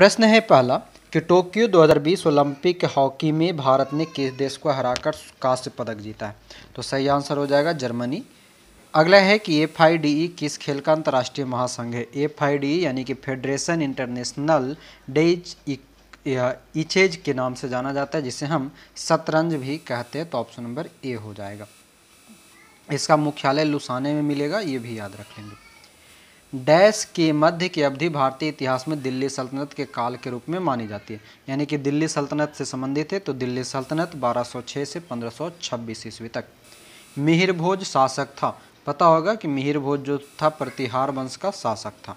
प्रश्न है पहला कि टोक्यो 2020 ओलंपिक हॉकी में भारत ने किस देश को हराकर कांस्य पदक जीता है तो सही आंसर हो जाएगा जर्मनी अगला है कि एफ डी ई किस खेल का अंतर्राष्ट्रीय महासंघ है एफ डी ई यानी कि फेडरेशन इंटरनेशनल डेज इचेज के नाम से जाना जाता है जिसे हम शतरंज भी कहते हैं तो ऑप्शन नंबर ए हो जाएगा इसका मुख्यालय लुसाने में मिलेगा ये भी याद रख लेंगे डैश के मध्य की अवधि भारतीय इतिहास में दिल्ली सल्तनत के काल के रूप में मानी जाती है यानी कि दिल्ली सल्तनत से संबंधित है तो दिल्ली सल्तनत 1206 से 1526 ईस्वी तक मिहिर भोज शासक था पता होगा कि मिहिर भोज जो था प्रतिहार वंश का शासक था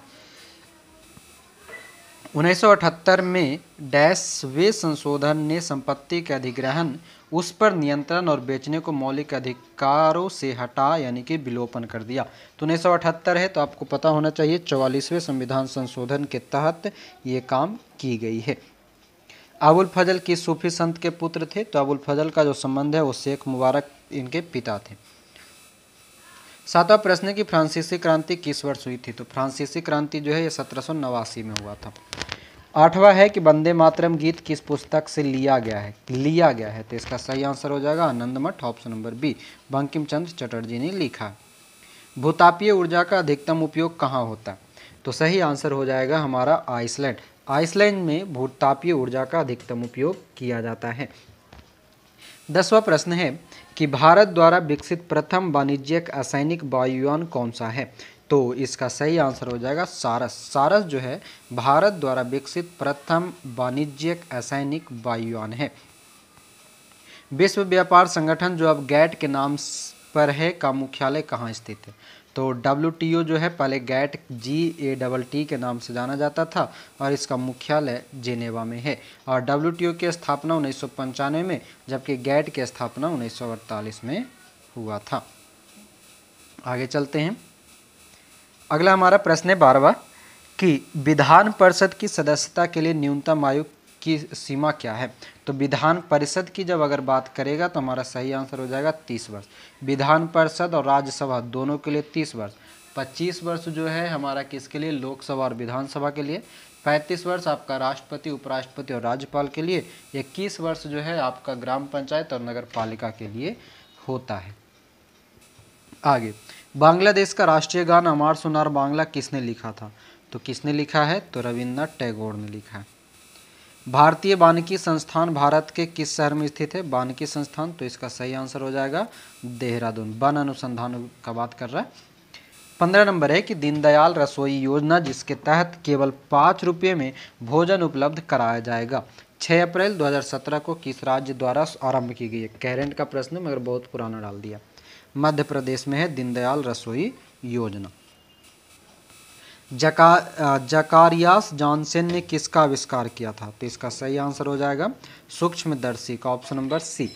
1978 में डैश वे संशोधन ने संपत्ति के अधिग्रहण उस पर नियंत्रण और बेचने को मौलिक अधिकारों से हटा यानी कि विलोपन कर दिया तो उन्नीस है तो आपको पता होना चाहिए चौवालीसवें संविधान संशोधन के तहत ये काम की गई है अबुल फजल की सूफी संत के पुत्र थे तो अबुल फजल का जो संबंध है वो शेख मुबारक इनके पिता थे सातवा प्रश्न है कि फ्रांसीसी क्रांति किस वर्ष हुई थी तो फ्रांसीसी क्रांति जो है ये सत्रह में हुआ था आठवां है कि वंदे मातरम गीत किस पुस्तक से लिया गया है लिया गया है तो इसका सही आंसर हो जाएगा Anand Math option number B Bankim Chandra Chatterjee ने लिखा भूतापीय ऊर्जा का अधिकतम उपयोग कहाँ होता तो सही आंसर हो जाएगा हमारा आइसलैंड आइसलैंड में भूतापीय ऊर्जा का अधिकतम उपयोग किया जाता है दसवा प्रश्न है कि भारत द्वारा विकसित प्रथम वाणिज्यिक असैनिक वायुयान कौन सा है तो इसका सही आंसर हो जाएगा सारस सारस जो है भारत द्वारा विकसित प्रथम वाणिज्यिक असैनिक वायुयान है विश्व व्यापार संगठन जो अब गैट के नाम पर है का मुख्यालय कहाँ स्थित है तो डब्ल्यू जो है पहले GATT G A double T के नाम से जाना जाता था और इसका मुख्यालय जेनेवा में है और डब्ल्यू की स्थापना उन्नीस में जबकि गैट की स्थापना उन्नीस में हुआ था आगे चलते हैं अगला हमारा प्रश्न है बारवा कि विधान परिषद की सदस्यता के लिए न्यूनतम आयु की सीमा क्या है तो विधान परिषद की जब अगर बात करेगा तो हमारा सही आंसर हो जाएगा तीस वर्ष विधान परिषद और राज्यसभा दोनों के लिए तीस वर्ष पच्चीस वर्ष जो है हमारा किसके लिए लोकसभा और विधानसभा के लिए पैंतीस वर्ष आपका राष्ट्रपति उपराष्ट्रपति और राज्यपाल के लिए इक्कीस वर्ष जो है आपका ग्राम पंचायत और नगर पालिका के लिए होता है आगे बांग्लादेश का राष्ट्रीय गान अमार सुनार बांग्ला किसने लिखा था तो किसने लिखा है तो रविन्द्रनाथ टैगोर ने लिखा है भारतीय वानिकी संस्थान भारत के किस शहर में स्थित है वानिकी संस्थान तो इसका सही आंसर हो जाएगा देहरादून वन अनुसंधान का बात कर रहा है पंद्रह नंबर है कि दीनदयाल रसोई योजना जिसके तहत केवल पाँच रुपये में भोजन उपलब्ध कराया जाएगा छः अप्रैल 2017 को किस राज्य द्वारा आरंभ की गई है कैरेंट का प्रश्न मगर बहुत पुराना डाल दिया मध्य प्रदेश में है दीनदयाल रसोई योजना जका जकारियास जॉनसन ने किसका आविष्कार किया था तो इसका सही आंसर हो जाएगा सूक्ष्मदर्शी का ऑप्शन नंबर सी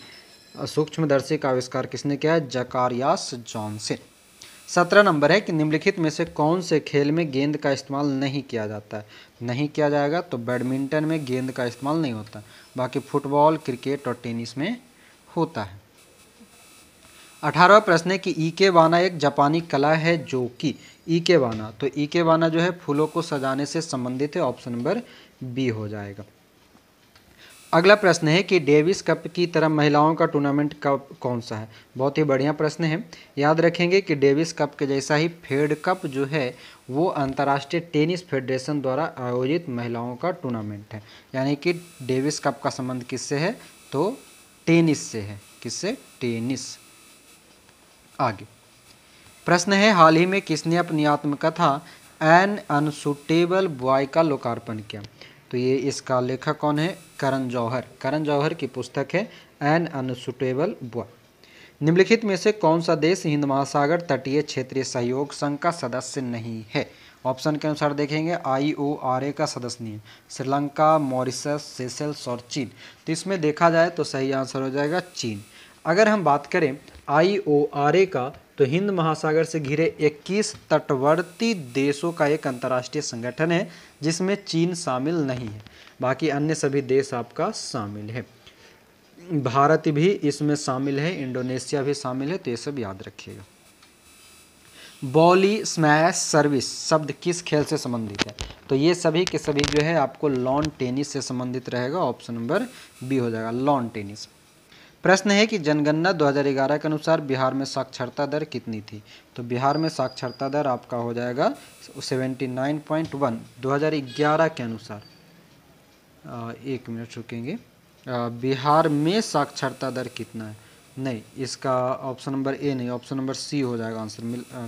सूक्ष्मदर्शी का आविष्कार किसने किया है जकारियास जॉनसन सत्रह नंबर है कि निम्नलिखित में से कौन से खेल में गेंद का इस्तेमाल नहीं किया जाता है नहीं किया जाएगा तो बैडमिंटन में गेंद का इस्तेमाल नहीं होता बाकी फुटबॉल क्रिकेट और टेनिस में होता है अठारहवा प्रश्न है कि वाना एक जापानी कला है जो कि वाना तो वाना जो है फूलों को सजाने से संबंधित है ऑप्शन नंबर बी हो जाएगा अगला प्रश्न है कि डेविस कप की तरह महिलाओं का टूर्नामेंट कप कौन सा है बहुत ही बढ़िया प्रश्न है याद रखेंगे कि डेविस कप के जैसा ही फेड कप जो है वो अंतर्राष्ट्रीय टेनिस फेडरेशन द्वारा आयोजित महिलाओं का टूर्नामेंट है यानी कि डेविस कप का संबंध किससे है तो टेनिस से है किससे टेनिस आगे प्रश्न है हाल ही में किसने अपनी आत्मकथा एन अनसुटेबल बॉय का लोकार्पण किया तो ये इसका लेखक कौन है करण जौहर करण जौहर की पुस्तक है एन अनसुटेबल बॉय निम्नलिखित में से कौन सा देश हिंद महासागर तटीय क्षेत्रीय सहयोग संघ का सदस्य नहीं है ऑप्शन के अनुसार देखेंगे आई ओ आर ए का सदस्य नहीं है श्रीलंका मॉरिशस सेसेल्स और चीन तो इसमें देखा जाए तो सही आंसर हो जाएगा चीन अगर हम बात करें आई ओ आर ए का तो हिंद महासागर से घिरे 21 तटवर्ती देशों का एक अंतर्राष्ट्रीय संगठन है जिसमें चीन शामिल नहीं है बाकी अन्य सभी देश आपका शामिल है भारत भी इसमें शामिल है इंडोनेशिया भी शामिल है तो ये सब याद रखिएगा बॉली स्मैश सर्विस शब्द किस खेल से संबंधित है तो ये सभी के सभी जो है आपको लॉन टेनिस से संबंधित रहेगा ऑप्शन नंबर बी हो जाएगा लॉन टेनिस प्रश्न है कि जनगणना 2011 के अनुसार बिहार में साक्षरता दर कितनी थी तो बिहार में साक्षरता दर आपका हो जाएगा 79.1 2011 के अनुसार आ, एक मिनट रुकेंगे बिहार में साक्षरता दर कितना है नहीं इसका ऑप्शन नंबर ए नहीं ऑप्शन नंबर सी हो जाएगा आंसर मिल आ,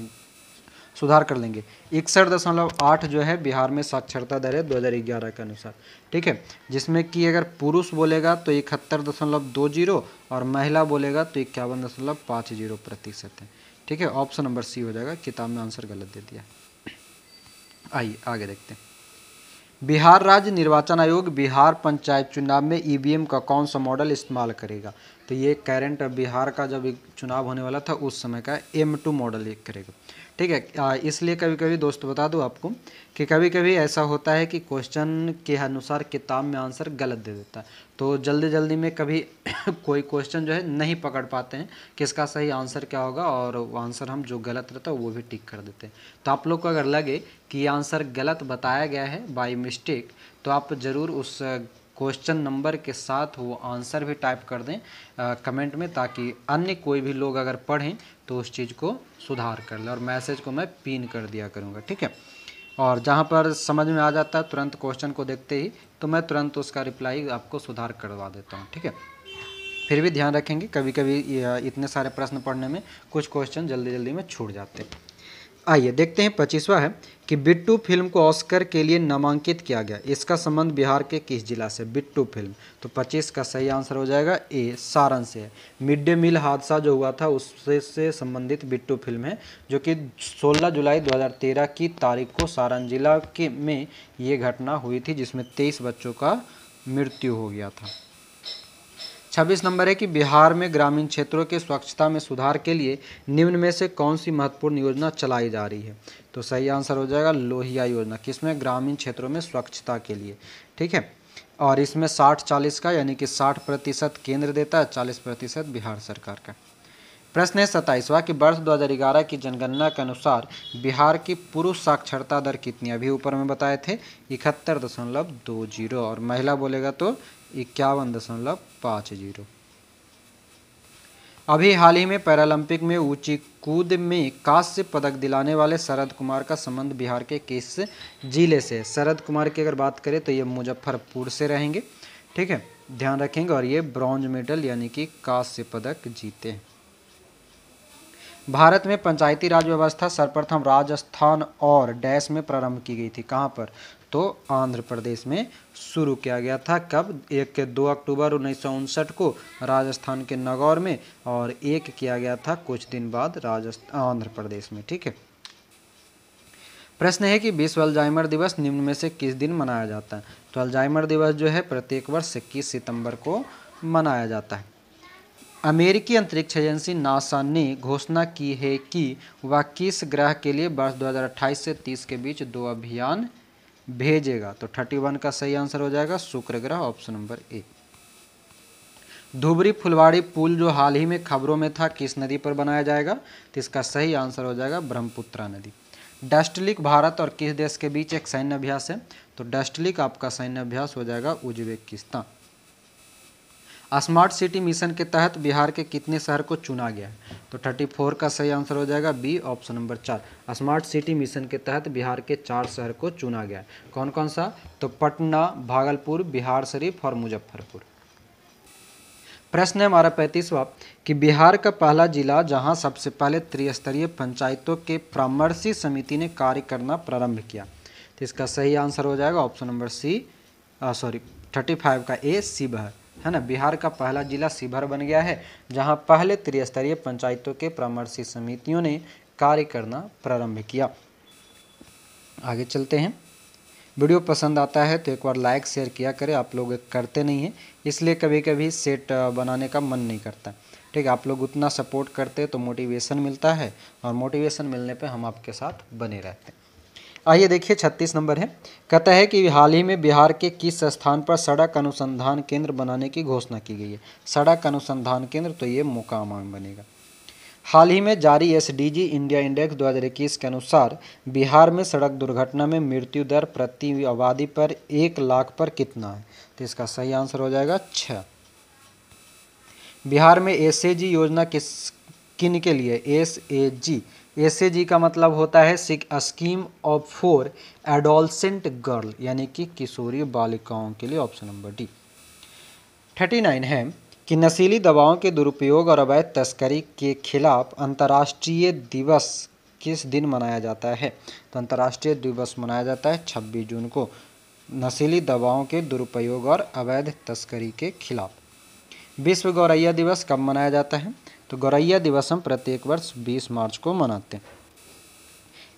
सुधार कर लेंगे इकसठ दशमलव आठ जो है बिहार में साक्षरता दर है दो हज़ार ग्यारह के अनुसार ठीक है जिसमें कि अगर पुरुष बोलेगा तो इकहत्तर दशमलव दो जीरो और महिला बोलेगा तो इक्यावन दशमलव पाँच जीरो प्रतिशत है ठीक है ऑप्शन नंबर सी हो जाएगा किताब में आंसर गलत दे दिया आइए आगे देखते हैं बिहार राज्य निर्वाचन आयोग बिहार पंचायत चुनाव में ईवीएम e का कौन सा मॉडल इस्तेमाल करेगा तो ये करेंट बिहार का जब चुनाव होने वाला था उस समय का एम टू मॉडल ये करेगा ठीक है इसलिए कभी कभी दोस्त बता दूँ आपको कि कभी कभी ऐसा होता है कि क्वेश्चन के अनुसार किताब में आंसर गलत दे देता है तो जल्दी जल्दी में कभी कोई क्वेश्चन जो है नहीं पकड़ पाते हैं कि इसका सही आंसर क्या होगा और आंसर हम जो गलत रहता है वो भी टिक कर देते हैं तो आप लोग को अगर लगे कि ये आंसर गलत बताया गया है बाई मिस्टेक तो आप ज़रूर उस क्वेश्चन नंबर के साथ वो आंसर भी टाइप कर दें आ, कमेंट में ताकि अन्य कोई भी लोग अगर पढ़ें तो उस चीज़ को सुधार कर लें और मैसेज को मैं पिन कर दिया करूँगा ठीक है और जहाँ पर समझ में आ जाता है तुरंत क्वेश्चन को देखते ही तो मैं तुरंत उसका रिप्लाई आपको सुधार करवा देता हूँ ठीक है फिर भी ध्यान रखेंगे कभी कभी इतने सारे प्रश्न पढ़ने में कुछ क्वेश्चन जल्दी जल्दी में छूट जाते हैं आइए देखते हैं पच्चीसवा है कि बिट्टू फिल्म को ऑस्कर के लिए नामांकित किया गया इसका संबंध बिहार के किस जिला से बिट्टू फिल्म तो 25 का सही आंसर हो जाएगा ए सारण से है मिड डे मील हादसा जो हुआ था उससे से संबंधित बिट्टू फिल्म है जो कि 16 जुलाई 2013 की तारीख को सारण जिला के में ये घटना हुई थी जिसमें तेईस बच्चों का मृत्यु हो गया था छब्बीस नंबर है कि बिहार में ग्रामीण क्षेत्रों के स्वच्छता में सुधार के लिए निम्न में से कौन सी महत्वपूर्ण योजना चलाई जा रही है तो सही आंसर हो जाएगा लोहिया योजना किसमें ग्रामीण क्षेत्रों में स्वच्छता के लिए ठीक है और इसमें साठ चालीस का यानी कि साठ प्रतिशत केंद्र देता है चालीस प्रतिशत बिहार सरकार का प्रश्न है सत्ताईसवा कि वर्ष 2011 की जनगणना के अनुसार बिहार की पुरुष साक्षरता दर कितनी अभी ऊपर में बताए थे इकहत्तर दशमलव दो जीरो और महिला बोलेगा तो इक्यावन दशमलव पाँच जीरो अभी हाल ही में पैरालंपिक में ऊंची कूद में कांस्य पदक दिलाने वाले शरद कुमार का संबंध बिहार के किस जिले से शरद कुमार की अगर बात करें तो ये मुजफ्फरपुर से रहेंगे ठीक है ध्यान रखेंगे और ये ब्रॉन्ज मेडल यानी कि कांस्य पदक जीते हैं भारत में पंचायती राज व्यवस्था सर्वप्रथम राजस्थान और डैश में प्रारंभ की गई थी कहाँ पर तो आंध्र प्रदेश में शुरू किया गया था कब एक के दो अक्टूबर उन्नीस को राजस्थान के नगौर में और एक किया गया था कुछ दिन बाद राजस्थान आंध्र प्रदेश में ठीक है प्रश्न है कि विश्व अल्जाइमर दिवस निम्न में से किस दिन मनाया जाता है तो अल्जाइमर दिवस जो है प्रत्येक वर्ष इक्कीस सितंबर को मनाया जाता है अमेरिकी अंतरिक्ष एजेंसी नासा ने घोषणा की है कि वह किस ग्रह के लिए वर्ष 2028 से 30 के बीच दो अभियान भेजेगा तो 31 का सही आंसर हो जाएगा शुक्र ग्रह option number A Dhubri Phulbari पुल जो हाल ही में खबरों में था किस नदी पर बनाया जाएगा तो इसका सही आंसर हो जाएगा ब्रह्मपुत्रा नदी डस्टलिक भारत और किस देश के बीच एक सैन्य अभ्यास है तो डस्टलिक आपका सैन्य अभ्यास हो जाएगा उज्बेकिस्तान स्मार्ट सिटी मिशन के तहत बिहार के कितने शहर को चुना गया है तो 34 का सही आंसर हो जाएगा बी ऑप्शन नंबर चार स्मार्ट सिटी मिशन के तहत बिहार के चार शहर को चुना गया है कौन कौन सा तो पटना भागलपुर बिहार शरीफ और मुजफ्फरपुर प्रश्न है हमारा पैंतीसवा कि बिहार का पहला जिला जहां सबसे पहले त्रिस्तरीय पंचायतों के परामर्शी समिति ने कार्य करना प्रारंभ किया तो इसका सही आंसर हो जाएगा option number C sorry thirty five का ए शिव है है ना बिहार का पहला जिला शिवहर बन गया है जहां पहले त्रिस्तरीय पंचायतों के परामर्शी समितियों ने कार्य करना प्रारंभ किया आगे चलते हैं वीडियो पसंद आता है तो एक बार लाइक शेयर किया करें आप लोग करते नहीं हैं इसलिए कभी कभी सेट बनाने का मन नहीं करता ठीक है आप लोग उतना सपोर्ट करते तो मोटिवेशन मिलता है और मोटिवेशन मिलने पर हम आपके साथ बने रहते हैं आइए देखिए छत्तीस नंबर है कहता है कि हाल ही में बिहार के किस स्थान पर सड़क अनुसंधान केंद्र बनाने की घोषणा की गई है सड़क अनुसंधान केंद्र तो ये मोकामांग बनेगा हाल ही में जारी एस इंडिया इंडेक्स 2021 के अनुसार बिहार में सड़क दुर्घटना में मृत्यु दर प्रति आबादी पर एक लाख पर कितना है तो इसका सही आंसर हो जाएगा छ बिहार में एस योजना किस किन के लिए एस ए जी एस का मतलब होता है scheme of for adolescent girl यानी कि किशोरी बालिकाओं के लिए option number D thirty nine है कि नशीली दवाओं के दुरुपयोग और अवैध तस्करी के खिलाफ अंतर्राष्ट्रीय दिवस किस दिन मनाया जाता है तो अंतर्राष्ट्रीय दिवस मनाया जाता है छब्बीस जून को नशीली दवाओं के दुरुपयोग और अवैध तस्करी के खिलाफ विश्व गौरैया दिवस कब मनाया जाता है तो गौरैया दिवस हम प्रत्येक वर्ष 20 मार्च को मनाते हैं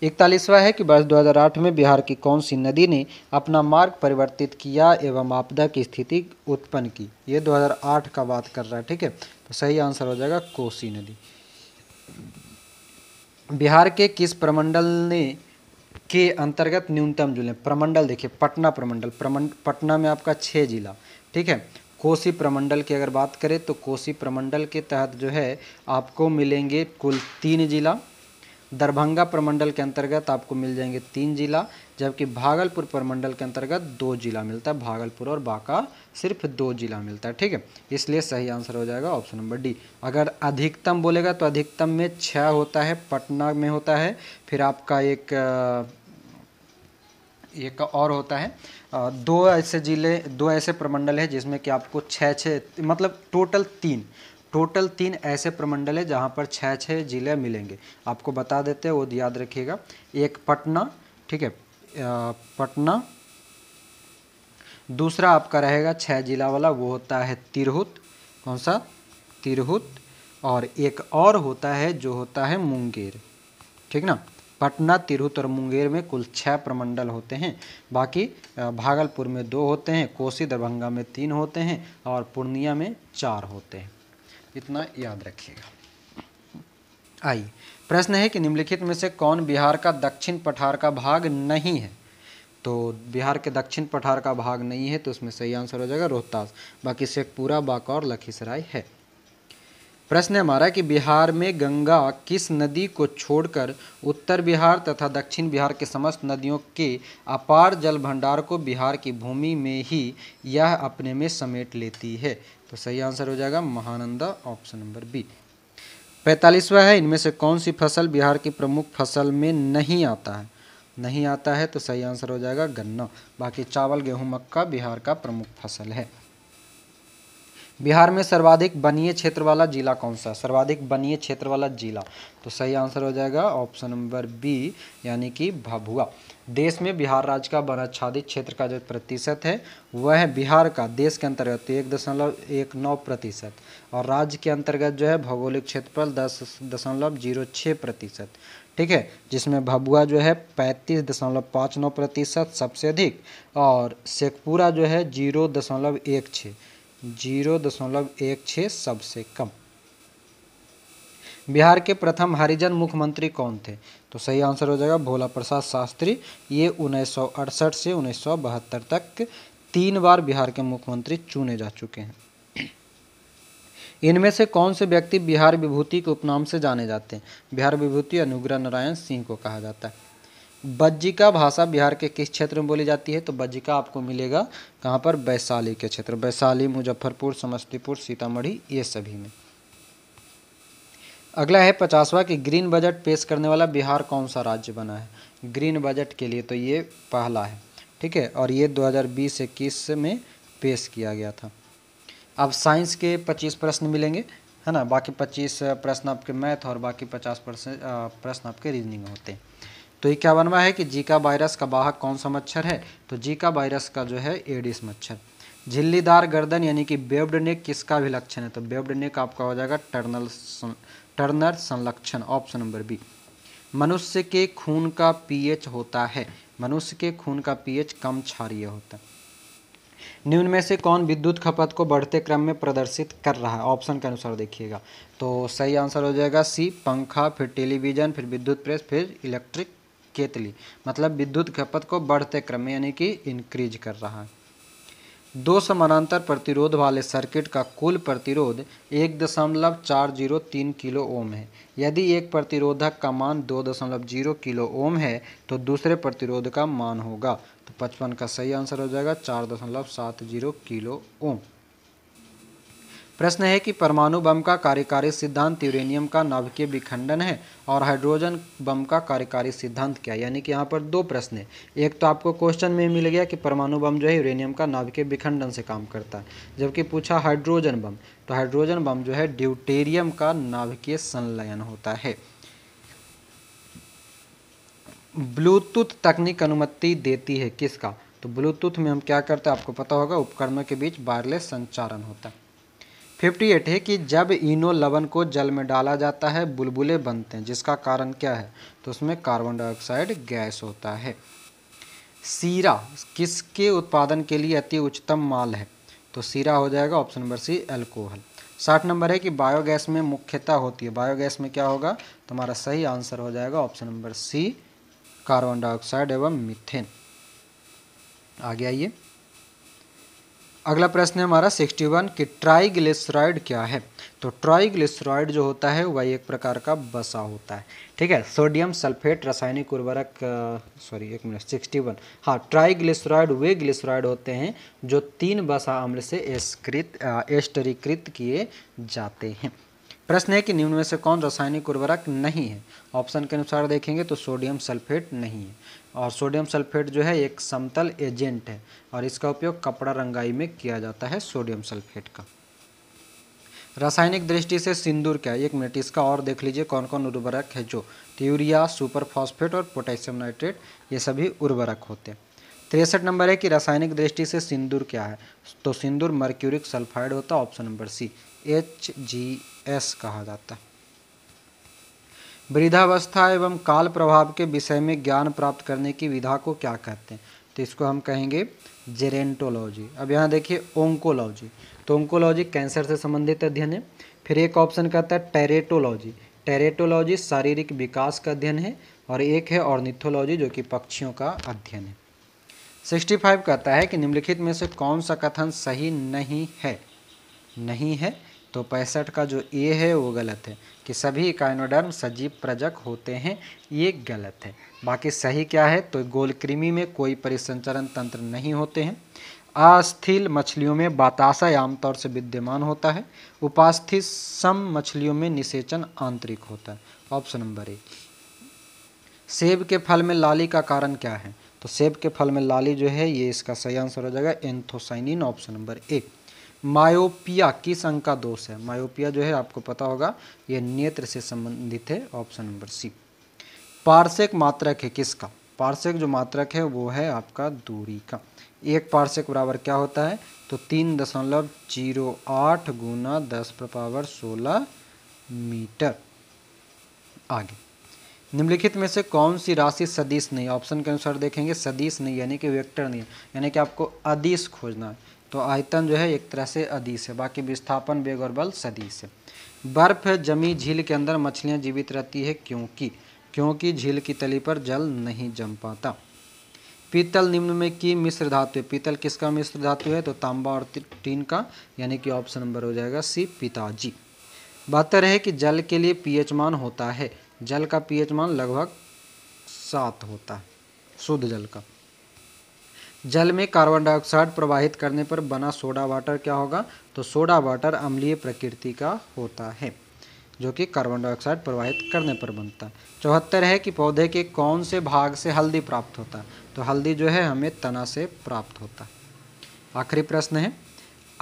इकतालीसवा है कि वर्ष 2008 में बिहार की कौन सी नदी ने अपना मार्ग परिवर्तित किया एवं आपदा की स्थिति उत्पन्न की ये 2008 का बात कर रहा है ठीक है तो सही आंसर हो जाएगा कोसी नदी बिहार के किस प्रमंडल ने के अंतर्गत न्यूनतम जिले प्रमंडल देखिए पटना प्रमंडल प्रमंड पटना में आपका छः जिला ठीक है कोसी प्रमंडल की अगर बात करें तो कोसी प्रमंडल के तहत जो है आपको मिलेंगे कुल तीन जिला दरभंगा प्रमंडल के अंतर्गत आपको मिल जाएंगे तीन जिला जबकि भागलपुर प्रमंडल के अंतर्गत दो जिला मिलता है भागलपुर और बांका सिर्फ दो जिला मिलता है ठीक है इसलिए सही आंसर हो जाएगा ऑप्शन नंबर डी अगर अधिकतम बोलेगा तो अधिकतम में छः होता है पटना में होता है फिर आपका एक एक और होता है दो ऐसे ज़िले दो ऐसे प्रमंडल है जिसमें कि आपको छः छः मतलब टोटल तीन टोटल तीन ऐसे प्रमंडल है जहाँ पर छः छः ज़िले मिलेंगे आपको बता देते हैं वो याद रखिएगा एक पटना ठीक है पटना दूसरा आपका रहेगा छः जिला वाला वो होता है तिरहुत कौन सा तिरहुत और एक और होता है जो होता है मुंगेर ठीक ना पटना तिरहुत और मुंगेर में कुल छः प्रमंडल होते हैं बाकी भागलपुर में दो होते हैं कोसी दरभंगा में तीन होते हैं और पूर्णिया में चार होते हैं इतना याद रखिएगा आइए प्रश्न है कि निम्नलिखित में से कौन बिहार का दक्षिण पठार का भाग नहीं है तो बिहार के दक्षिण पठार का भाग नहीं है तो उसमें सही आंसर हो जाएगा रोहतास बाकी शेखपुरा बाका और लखीसराय है प्रश्न हमारा कि बिहार में गंगा किस नदी को छोड़कर उत्तर बिहार तथा दक्षिण बिहार के समस्त नदियों के अपार जल भंडार को बिहार की भूमि में ही यह अपने में समेट लेती है तो सही आंसर हो जाएगा महानंदा ऑप्शन नंबर बी पैंतालीसवा है इनमें से कौन सी फसल बिहार की प्रमुख फसल में नहीं आता है नहीं आता है तो सही आंसर हो जाएगा गन्ना बाकी चावल गेहूं मक्का बिहार का प्रमुख फसल है बिहार में सर्वाधिक वनीय क्षेत्र वाला जिला कौन सा सर्वाधिक वनीय क्षेत्र वाला जिला तो सही आंसर हो जाएगा ऑप्शन नंबर बी यानी कि भभुआ देश में बिहार राज्य का वनाच्छादित क्षेत्र का जो प्रतिशत है वह है बिहार का देश के अंतर्गत एक दशमलव एक नौ प्रतिशत और राज्य के अंतर्गत जो है भौगोलिक क्षेत्र पर दस दशमलव जीरो छः प्रतिशत ठीक है जिसमें भभुआ जो है पैंतीस दशमलव पाँच नौ प्रतिशत सबसे अधिक और शेखपुरा जो है जीरो दशमलव एक छः जीरो दशमलव एक छः सबसे कम बिहार के प्रथम हरिजन मुख्यमंत्री कौन थे तो सही आंसर हो जाएगा भोला प्रसाद शास्त्री ये उन्नीस से उन्नीस तक तीन बार बिहार के मुख्यमंत्री चुने जा चुके हैं इनमें से कौन से व्यक्ति बिहार विभूति के उपनाम से जाने जाते हैं बिहार विभूति अनुग्रह नारायण सिंह को कहा जाता है बज्जिका भाषा बिहार के किस क्षेत्र में बोली जाती है तो बज्जिका आपको मिलेगा कहाँ पर वैशाली के क्षेत्र वैशाली मुजफ्फरपुर समस्तीपुर सीतामढ़ी ये सभी में अगला है पचासवा कि ग्रीन बजट पेश करने वाला बिहार कौन सा राज्य बना है ग्रीन बजट के लिए तो ये पहला है ठीक है और ये 2020 इक्कीस में पेश किया गया था अब साइंस के 25 प्रश्न मिलेंगे है ना बाकी 25 प्रश्न आपके मैथ और बाकी 50 प्रश्न आपके रीजनिंग होते हैं तो ये क्या बनवा है कि जीका वायरस का वाहक कौन सा मच्छर है तो जीका वायरस का जो है एडिस मच्छर झिल्लीदार गर्दन यानी कि बेब्ड नेक किसका भी लक्षण है तो बेब्ड नेक आपका हो जाएगा टर्नल टर्नर संलक्षण ऑप्शन नंबर बी मनुष्य के खून का पीएच होता है मनुष्य के खून का पीएच कम क्षारिय होता है निम्न में से कौन विद्युत खपत को बढ़ते क्रम में प्रदर्शित कर रहा है ऑप्शन के अनुसार देखिएगा तो सही आंसर हो जाएगा सी पंखा फिर टेलीविजन फिर विद्युत प्रेस फिर इलेक्ट्रिक केतली मतलब विद्युत खपत को बढ़ते क्रम में यानी कि इंक्रीज कर रहा है दो समानांतर प्रतिरोध वाले सर्किट का कुल प्रतिरोध एक दशमलव चार जीरो तीन किलो ओम है यदि एक प्रतिरोधक का मान दो दशमलव जीरो किलो ओम है तो दूसरे प्रतिरोध का मान होगा तो पचपन का सही आंसर हो जाएगा चार दशमलव सात जीरो किलो ओम प्रश्न है कि परमाणु बम का कार्यकारी सिद्धांत यूरेनियम का नाभिकीय विखंडन है और हाइड्रोजन बम का कार्यकारी सिद्धांत क्या यानी कि यहाँ पर दो प्रश्न है एक तो आपको क्वेश्चन में मिल गया कि परमाणु बम जो है यूरेनियम का नाभिकीय विखंडन से काम करता है जबकि पूछा हाइड्रोजन बम तो हाइड्रोजन बम जो है ड्यूटेरियम का नाभिकीय संलयन होता है ब्लूटूथ तकनीक अनुमति देती है किसका तो ब्लूटूथ में हम क्या करते हैं आपको पता होगा उपकरणों के बीच वायरलेस संचारण होता है फिफ्टी एट है कि जब इनो लवन को जल में डाला जाता है बुलबुले बनते हैं जिसका कारण क्या है तो उसमें कार्बन डाइऑक्साइड गैस होता है सीरा किसके उत्पादन के लिए अति उच्चतम माल है तो सीरा हो जाएगा ऑप्शन नंबर सी एल्कोहल साठ नंबर है कि बायोगैस में मुख्यता होती है बायोगैस में क्या होगा तुम्हारा सही आंसर हो जाएगा option number C carbon dioxide एवं मिथेन आगे आइए अगला प्रश्न है हमारा 61 वन कि ट्राइग्लिसराइड क्या है तो ट्राइग्लिसराइड जो होता है वह एक प्रकार का बसा होता है ठीक है सोडियम सल्फेट रासायनिक उर्वरक सॉरी एक मिनट सिक्सटी वन हाँ ट्राइग्लिसराइड वे ग्लिसराइड होते हैं जो तीन बसा अम्ल से एस्कृत एस्टरीकृत किए जाते हैं प्रश्न है कि निम्न में से कौन रासायनिक उर्वरक नहीं है ऑप्शन के अनुसार देखेंगे तो सोडियम सल्फेट नहीं है और सोडियम सल्फेट जो है एक समतल एजेंट है और इसका उपयोग कपड़ा रंगाई में किया जाता है सोडियम सल्फेट का रासायनिक दृष्टि से सिंदूर क्या है एक मिनट इसका और देख लीजिए कौन कौन उर्वरक है जो यूरिया सुपर फॉस्फेट और पोटेशियम नाइट्रेट ये सभी उर्वरक होते हैं तिरसठ नंबर है कि रासायनिक दृष्टि से सिंदूर क्या है तो सिंदूर मर्क्यूरिक सल्फाइड होता है option number C H G S कहा जाता है वृद्धावस्था एवं काल प्रभाव के विषय में ज्ञान प्राप्त करने की विधा को क्या कहते हैं तो इसको हम कहेंगे जेरेंटोलॉजी अब यहाँ देखिए ओंकोलॉजी तो ओंकोलॉजी कैंसर से संबंधित अध्ययन है फिर एक ऑप्शन कहता है टेरेटोलॉजी टेरेटोलॉजी शारीरिक विकास का अध्ययन है और एक है ऑर्निथोलॉजी जो कि पक्षियों का अध्ययन है सिक्सटी फाइव कहता है कि निम्नलिखित में से कौन सा कथन सही नहीं है नहीं है तो पैंसठ का जो ए है वो गलत है कि सभी काइनोडर्म सजीव प्रजक होते हैं ये गलत है बाकी सही क्या है तो गोलकृमि में कोई परिसंचरण तंत्र नहीं होते हैं अस्थिल मछलियों में बाताशा आमतौर से विद्यमान होता है उपास्थि सम मछलियों में निषेचन आंतरिक होता है ऑप्शन नंबर ए सेब के फल में लाली का कारण क्या है तो सेब के फल में लाली जो है ये इसका सही आंसर हो जाएगा एंथोसाइनिन ऑप्शन नंबर एक मायोपिया किस अंग का दोष है मायोपिया जो है आपको पता होगा ये नेत्र से संबंधित है ऑप्शन नंबर सी पार्शिक मात्रक है किसका पार्शिक जो मात्रक है वो है आपका दूरी का एक पार्शिक बराबर क्या होता है तो तीन दशमलव जीरो आठ गुना दस पर पावर सोलह मीटर आगे निम्नलिखित में से कौन सी राशि सदिश नहीं ऑप्शन के अनुसार देखेंगे सदिश नहीं यानी कि वेक्टर नहीं यानी कि आपको अदिश खोजना है तो आयतन जो है एक तरह से अधिस है बाकी विस्थापन वेग और बल सदीश है बर्फ जमी झील के अंदर मछलियाँ जीवित रहती है क्योंकि क्योंकि झील की तली पर जल नहीं जम पाता पीतल निम्न में की मिश्र धातु है पीतल किसका मिश्र धातु है तो तांबा और टीन का यानी कि ऑप्शन नंबर हो जाएगा सी पिताजी बेहतर है कि जल के लिए पीएच मान होता है जल का पीएच मान लगभग सात होता है शुद्ध जल का जल में कार्बन डाइऑक्साइड प्रवाहित करने पर बना सोडा वाटर क्या होगा तो सोडा वाटर अम्लीय प्रकृति का होता है जो कि कार्बन डाइऑक्साइड प्रवाहित करने पर बनता है चौहत्तर है कि पौधे के कौन से भाग से हल्दी प्राप्त होता है तो हल्दी जो है हमें तना से प्राप्त होता है आखिरी प्रश्न है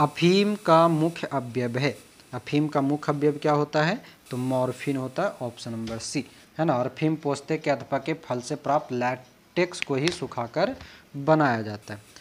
अफीम का मुख्य अवयव है अफीम का मुख्य अवयव क्या होता है तो मॉर्फिन होता है ऑप्शन नंबर सी है ना और अफीम पोस्ते के अथवा के फल से प्राप्त लैटेक्स को ही सुखाकर बनाया जाता है